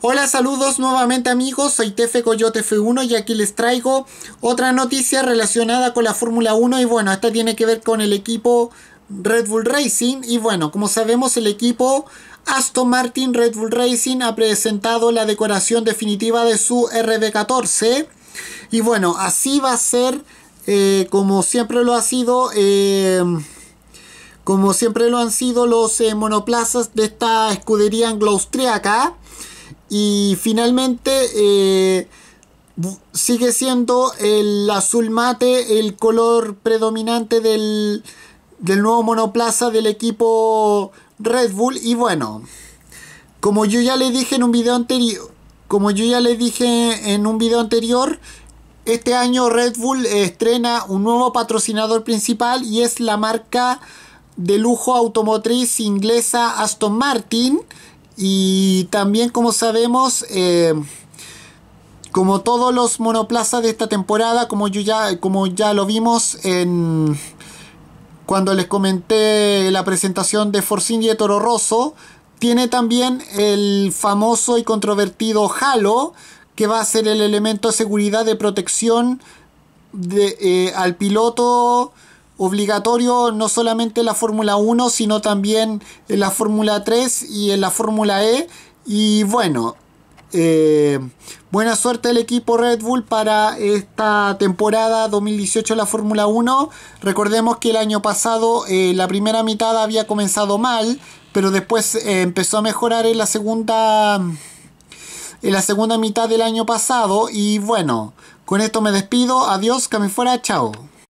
Hola, saludos nuevamente amigos, soy Tefe Coyote F1 y aquí les traigo otra noticia relacionada con la Fórmula 1 y bueno, esta tiene que ver con el equipo Red Bull Racing y bueno, como sabemos el equipo Aston Martin Red Bull Racing ha presentado la decoración definitiva de su RB14 y bueno, así va a ser eh, como siempre lo ha sido eh, como siempre lo han sido los eh, monoplazas de esta escudería anglo-austriaca y finalmente eh, sigue siendo el azul mate el color predominante del, nuevo monoplaza del equipo Red Bull. Y bueno, como yo ya le dije en un video anterior, como yo ya le dije en un video anterior, este año Red Bull estrena un nuevo patrocinador principal y es la marca de lujo automotriz inglesa Aston Martin, y también, como sabemos, eh, como todos los monoplazas de esta temporada, como, ya, como ya lo vimos en, cuando les comenté la presentación de Forcini y Toro Rosso, tiene también el famoso y controvertido Halo, que va a ser el elemento de seguridad de protección eh, al piloto obligatorio no solamente en la Fórmula 1, sino también en eh, la Fórmula 3 y en eh, la Fórmula E. Y bueno, eh, buena suerte al equipo Red Bull para esta temporada 2018 de la Fórmula 1. Recordemos que el año pasado la primera mitad había comenzado mal, pero después empezó a mejorar en la segunda en la segunda mitad del año pasado y bueno, con esto me despido, adiós, que me fuera, chao.